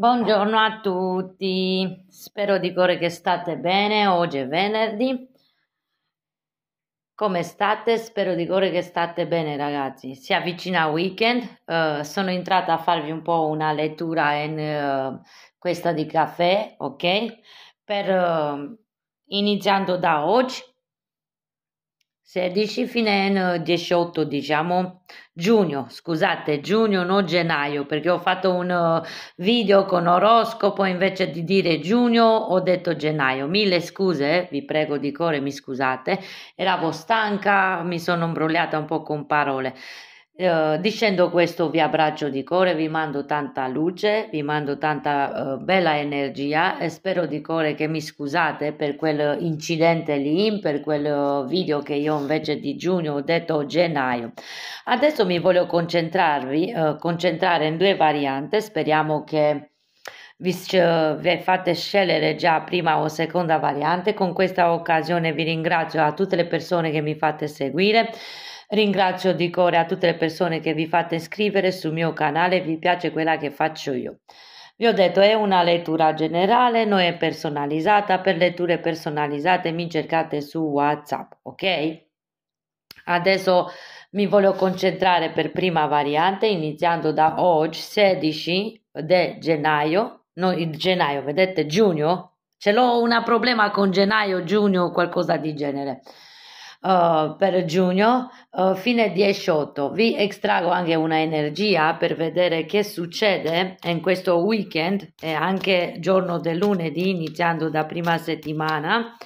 Buongiorno a tutti, spero di cuore che state bene, oggi è venerdì. Come state? Spero di cuore che state bene ragazzi. Si avvicina il weekend, uh, sono entrata a farvi un po' una lettura in uh, questa di caffè, ok? Per, uh, iniziando da oggi, 16 fine 18 diciamo giugno scusate giugno non gennaio perché ho fatto un uh, video con oroscopo invece di dire giugno ho detto gennaio mille scuse eh, vi prego di cuore mi scusate eravo stanca mi sono imbrogliata un po' con parole eh, dicendo questo vi abbraccio di cuore, vi mando tanta luce, vi mando tanta eh, bella energia e spero di cuore che mi scusate per quell'incidente lì, per quel video che io invece di giugno ho detto gennaio. Adesso mi voglio concentrarvi, eh, concentrare in due varianti, speriamo che vi, eh, fate scegliere già prima o seconda variante. Con questa occasione vi ringrazio a tutte le persone che mi fate seguire. Ringrazio di cuore a tutte le persone che vi fate iscrivere sul mio canale, vi piace quella che faccio io. Vi ho detto è una lettura generale, non è personalizzata, per letture personalizzate mi cercate su WhatsApp, ok? Adesso mi voglio concentrare per prima variante iniziando da oggi 16 di gennaio, no, il gennaio, vedete giugno? Ce l'ho un problema con gennaio, giugno, qualcosa di genere uh, per giugno, uh, fine 18. Vi estraggo anche una energia per vedere che succede in questo weekend e anche giorno del lunedì, iniziando da prima settimana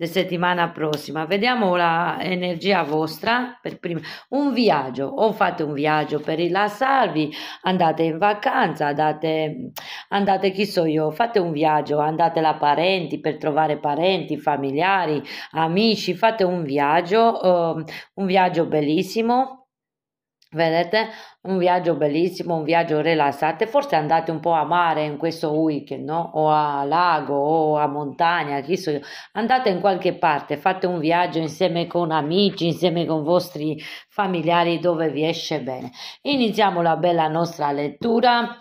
la settimana prossima. Vediamo l'energia vostra per prima. Un viaggio, o fate un viaggio per rilassarvi, andate in vacanza, andate, andate chi so io, fate un viaggio, andate da parenti per trovare parenti, familiari, amici, fate un viaggio, um, un viaggio bellissimo Vedete, un viaggio bellissimo, un viaggio rilassante. Forse andate un po' a mare in questo weekend, no? O a lago o a montagna, chi so io. Andate in qualche parte, fate un viaggio insieme con amici, insieme con vostri familiari dove vi esce bene. Iniziamo la bella nostra lettura.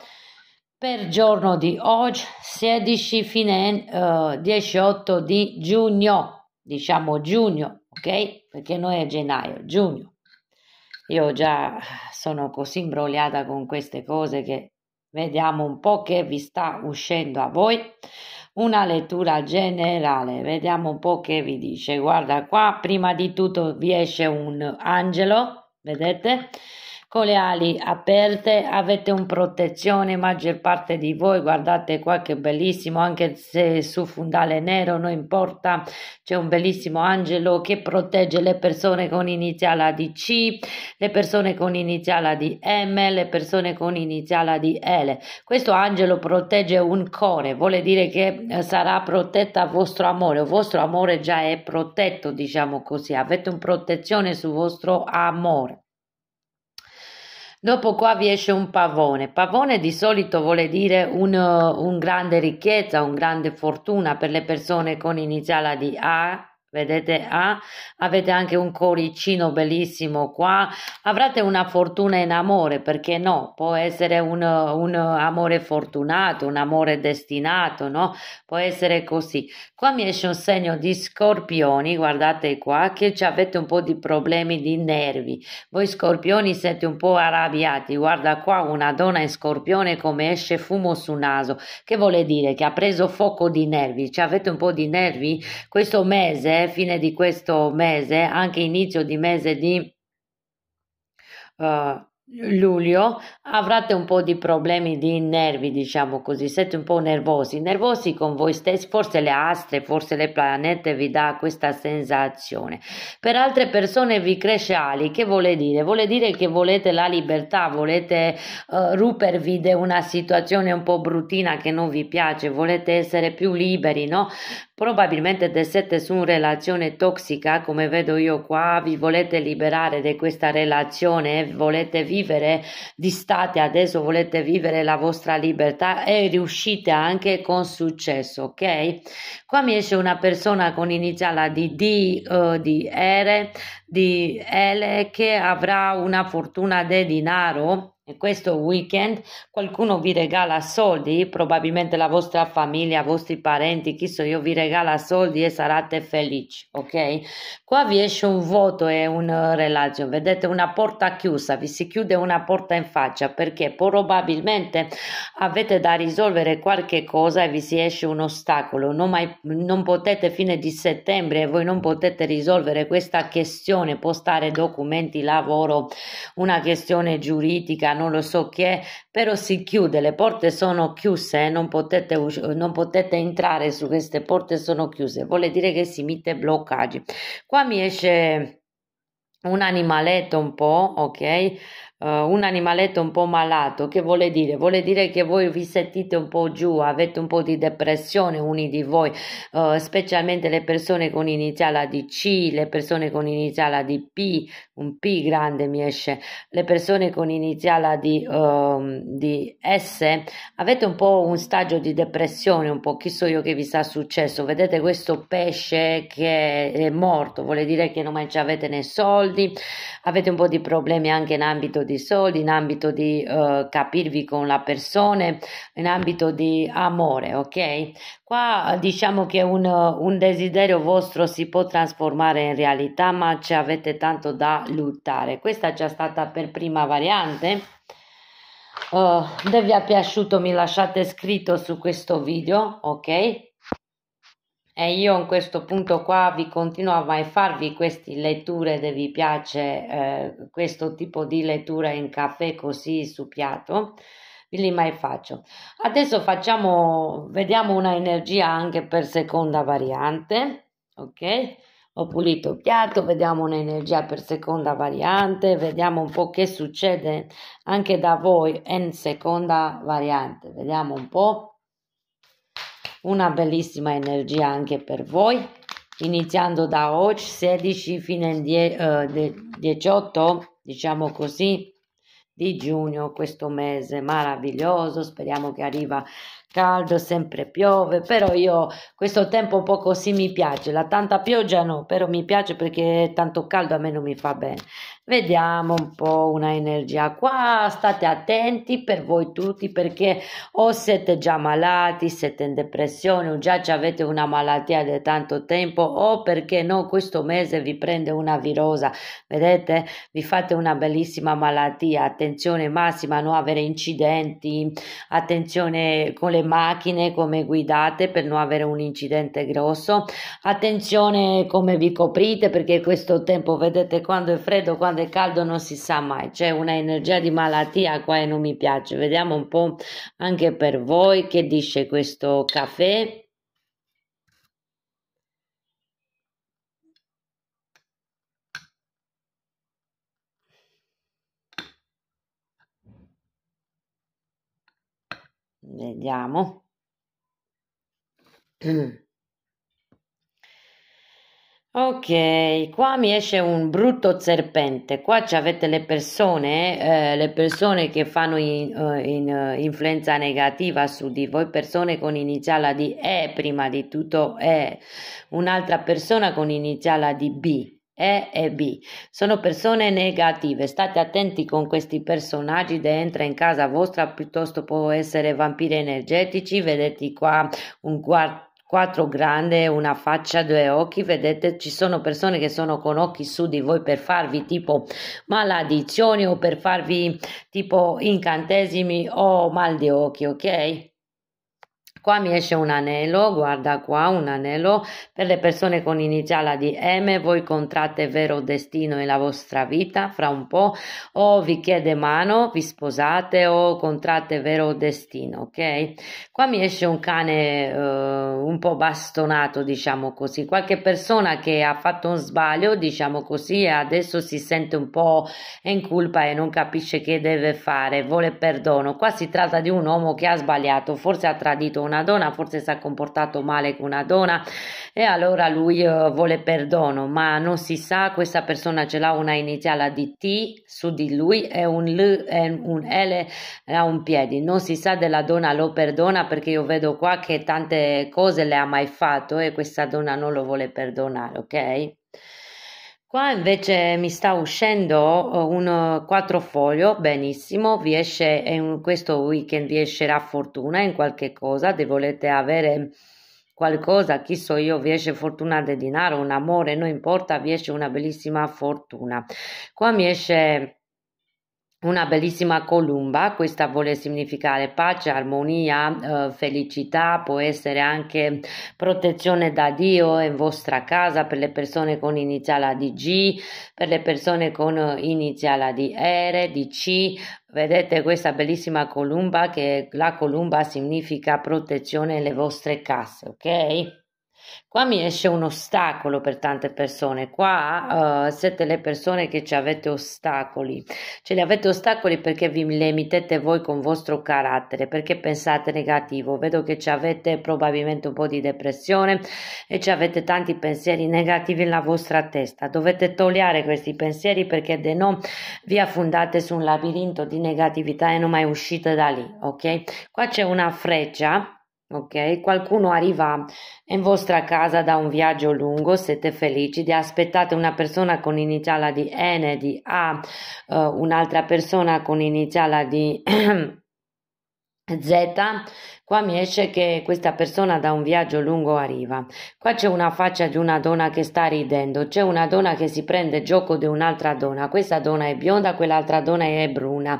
Per giorno di oggi, 16 fine uh, eh, 18 di giugno, diciamo giugno, ok? Perché noi è gennaio, giugno. Io già sono così imbrogliata con queste cose che vediamo un po' che vi sta uscendo a voi. Una lettura generale, vediamo un po' che vi dice. Guarda qua, prima di tutto vi esce un angelo, vedete? con le ali aperte, avete un protezione, maggior parte di voi guardate qua che bellissimo, anche se su fondale nero, non importa, c'è un bellissimo angelo che protegge le persone con iniziala di C, le persone con iniziala di M, le persone con iniziala di L. Questo angelo protegge un cuore vuole dire che eh, sarà protetta vostro amore, il vostro amore già è protetto, diciamo così, avete un protezione sul vostro amore. Dopo qua vi esce un pavone. Pavone di solito vuole dire un, uh, un grande ricchezza, un grande fortuna per le persone con iniziale di A, vedete ah, avete anche un coricino bellissimo qua avrete una fortuna in amore perché no può essere un, uh, un amore fortunato un amore destinato no può essere così Qua mi esce un segno di scorpioni, guardate qua, che ci avete un po' di problemi di nervi. Voi scorpioni siete un po' arrabbiati, guarda qua una donna in scorpione come esce fumo sul naso, che vuol dire che ha preso fuoco di nervi, ci avete un po' di nervi? Questo mese, eh, fine di questo mese, anche inizio di mese di... Uh, luglio avrete un po' di problemi di nervi, diciamo così, siete un po' nervosi, nervosi con voi stessi, forse le astre, forse le planete vi dà questa sensazione. Per altre persone vi cresce ali, che vuole dire? Vuole dire che volete la libertà, volete uh, rupervi da una situazione un po' bruttina che non vi piace, volete essere più liberi, no? Probabilmente se siete su una relazione tossica, come vedo io qua, vi volete liberare di questa relazione, e volete vivere vivere di state, adesso volete vivere la vostra libertà e riuscite anche con successo, ok? Qua mi esce una persona con iniziale di D, uh, di R, di L che avrà una fortuna di denaro e questo weekend qualcuno vi regala soldi, probabilmente la vostra famiglia, i vostri parenti, chi so io, vi regala soldi e sarete felici, ok? Qua vi esce un voto e un relazione, vedete una porta chiusa, vi si chiude una porta in faccia perché probabilmente avete da risolvere qualche cosa e vi si esce un ostacolo, non, mai, non potete fine di settembre e voi non potete risolvere questa questione, postare documenti, lavoro, una questione giuridica non lo so chi è, però si chiude, le porte sono chiuse, eh, non potete, non potete entrare su queste porte, sono chiuse, vuol dire che si mette bloccaggi. Qua mi esce un animaletto un po', ok? uh, un animaletto un po' malato, che vuole dire? Vuole dire che voi vi sentite un po' giù, avete un po' di depressione, Uniti di voi, uh, specialmente le persone con iniziale di C, le persone con iniziale di P, un P grande mi esce, le persone con iniziale di, uh, di S, avete un po' un stagio di depressione, un po' chi so io che vi sta successo, vedete questo pesce che è morto, vuole dire che non mangiavate né soldi, avete un po' di problemi anche in ambito di di soldi, in ambito di eh, capirvi con la persona, in ambito di amore, ok? Qua diciamo che un, un desiderio vostro si può trasformare in realtà, ma ci avete tanto da lottare. Questa è già stata per prima variante. Uh, se vi è piaciuto mi lasciate scritto su questo video, ok? e io in questo punto qua vi continuo a mai farvi queste letture se vi piace eh, questo tipo di lettura in caffè così su piatto li mai faccio adesso facciamo vediamo una energia anche per seconda variante ok ho pulito il piatto vediamo un'energia per seconda variante vediamo un po che succede anche da voi in seconda variante vediamo un po' una bellissima energia anche per voi, iniziando da oggi 16 fino al die, uh, eh, 18, diciamo così, di giugno, questo mese meraviglioso, speriamo che arriva caldo, sempre piove, però io questo tempo un po' così mi piace, la tanta pioggia no, però mi piace perché tanto caldo a me non mi fa bene. Vediamo un po' una energia qua, state attenti per voi tutti perché o siete già malati, siete in depressione o già avete una malattia da tanto tempo o perché no questo mese vi prende una virosa, vedete? Vi fate una bellissima malattia, attenzione massima a non avere incidenti, attenzione con le macchine come guidate per non avere un incidente grosso, attenzione come vi coprite perché questo tempo vedete quando è freddo, quando quando è caldo non si sa mai, c'è una energia di malattia qua e non mi piace. Vediamo un po' anche per voi che dice questo caffè. Vediamo. Ok, qua mi esce un brutto serpente. Qua avete le persone, eh, le persone che fanno eh, in, in, uh, eh, influenza negativa su di voi, persone con iniziale di E prima di tutto E, un'altra persona con iniziale di B. E e B. Sono persone negative. State attenti con questi personaggi che entra in casa vostra, piuttosto può essere vampiri energetici. Vedete qua un quarto quattro grande, una faccia, due occhi, vedete ci sono persone che sono con occhi su di voi per farvi tipo maledizioni o per farvi tipo incantesimi o mal di occhi, ok? Qua mi esce un anello, guarda qua un anello, per le persone con iniziale di M, voi contratte vero destino e la vostra vita, fra un po' o vi chiede mano, vi sposate o contratte vero destino, ok? Qua mi esce un cane eh, un po' bastonato, diciamo così, qualche persona che ha fatto un sbaglio, diciamo così, e adesso si sente un po' in colpa e non capisce che deve fare, vuole perdono. Qua si tratta di un uomo che ha sbagliato, forse ha tradito un una donna, forse si è comportato male con una donna e allora lui eh, vuole perdono, ma non si sa, questa persona ce l'ha una iniziale di T su di lui e un L, e un L a un piede, non si sa della donna lo perdona perché io vedo qua che tante cose le ha mai fatto e questa donna non lo vuole perdonare, ok? Qua invece mi sta uscendo eh, un eh, quattro foglio, benissimo, vi esce, in questo weekend vi escerà fortuna in qualche cosa, se volete avere qualcosa, chi so io, vi esce fortuna di denaro, un amore, non importa, vi esce una bellissima fortuna. Qua mi esce una bellissima columba, questa vuole significare pace, armonia, eh, felicità, può essere anche protezione da Dio in vostra casa per le persone con iniziala di G, per le persone con eh, iniziale di R, di C, Vedete questa bellissima columba che la columba significa protezione nelle vostre casse, ok? Qua mi esce un ostacolo per tante persone, qua uh, siete le persone che ci avete ostacoli, ce li avete ostacoli perché vi limitete voi con vostro carattere, perché pensate negativo, vedo che ci avete probabilmente un po' di depressione e ci avete tanti pensieri negativi nella vostra testa, dovete togliere questi pensieri perché se no vi affondate su un labirinto di negatività e non mai uscite da lì, ok? Qua c'è una freccia Ok, qualcuno arriva in vostra casa da un viaggio lungo, siete felici di aspettate una persona con iniziale di N, di A, uh, un'altra persona con iniziale di Z Qua mi esce che questa persona da un viaggio lungo arriva. Qua c'è una faccia di una donna che sta ridendo, c'è una donna che si prende gioco di un'altra donna. Questa donna è bionda, quell'altra donna è bruna.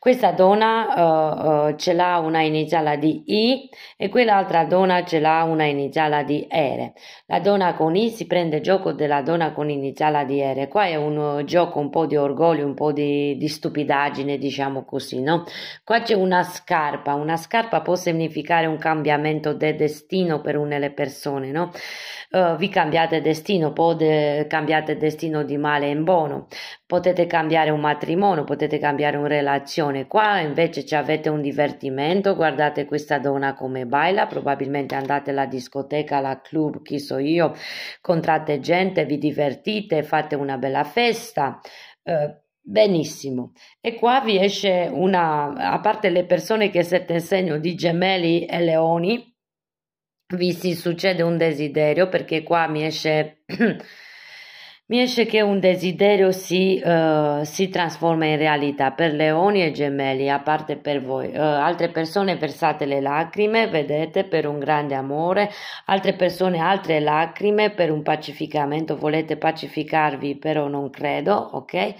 Questa donna uh, uh, ce l'ha una iniziale di I e quell'altra donna ce l'ha una iniziale di R. La donna con I si prende gioco della donna con iniziale di R. Qua è un uh, gioco un po' di orgoglio, un po' di, di stupidaggine, diciamo così, no? Qua c'è una scarpa, una scarpa può sembrare significare un cambiamento del destino per una delle persone, no? Uh, vi cambiate destino, potete cambiare destino di male in buono, potete cambiare un matrimonio, potete cambiare una relazione. Qua invece ci avete un divertimento, guardate questa donna come baila, probabilmente andate alla discoteca, alla club, chi so io, contrate gente, vi divertite, fate una bella festa. Uh, Benissimo, e qua vi esce una, a parte le persone che siete in segno di gemelli e leoni, vi si succede un desiderio perché qua mi esce, mi esce che un desiderio si, uh, si, trasforma in realtà per leoni e gemelli, a parte per voi. Uh, altre persone versate le lacrime, vedete, per un grande amore, altre persone altre lacrime per un pacificamento, volete pacificarvi però non credo, ok?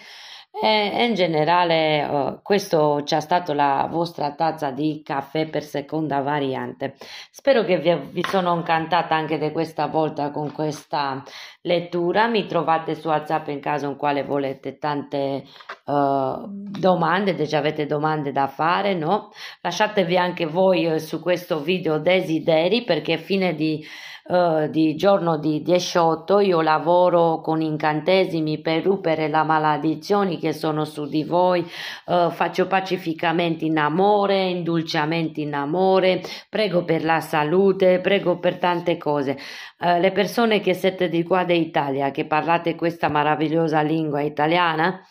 E in generale uh, questo ci è stato la vostra tazza di caffè per seconda variante. Spero che vi, vi sono incantata anche di questa volta con questa lettura. Mi trovate su WhatsApp in caso in quale volete tante uh, domande, se avete domande da fare, no? Lasciatevi anche voi eh, su questo video desideri perché fine di eh, di giorno di 18 io lavoro con incantesimi per rompere la maledizione che sono su di voi, eh, faccio pacificamente in amore, indulciamente in amore, prego per la salute, prego per tante cose. Eh, le persone che siete di qua d'Italia, che parlate questa meravigliosa lingua italiana,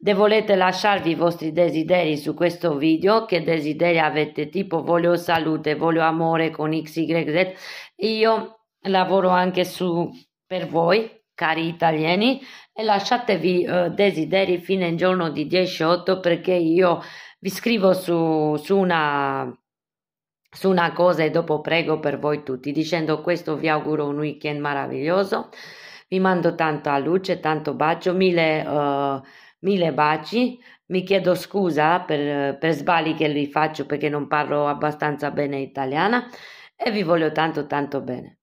se volete lasciarvi i vostri desideri su questo video, che desideri avete tipo voglio salute, voglio amore con XYZ, io lavoro anche su per voi, cari italiani, e lasciatevi eh, desideri fino al giorno di 18 perché io vi scrivo su, su, una, su una cosa e dopo prego per voi tutti. Dicendo questo vi auguro un weekend meraviglioso, vi mando tanta luce, tanto bacio, mille, uh, mille baci. Mi chiedo scusa per, per sbagli che li faccio perché non parlo abbastanza bene italiana e vi voglio tanto tanto bene.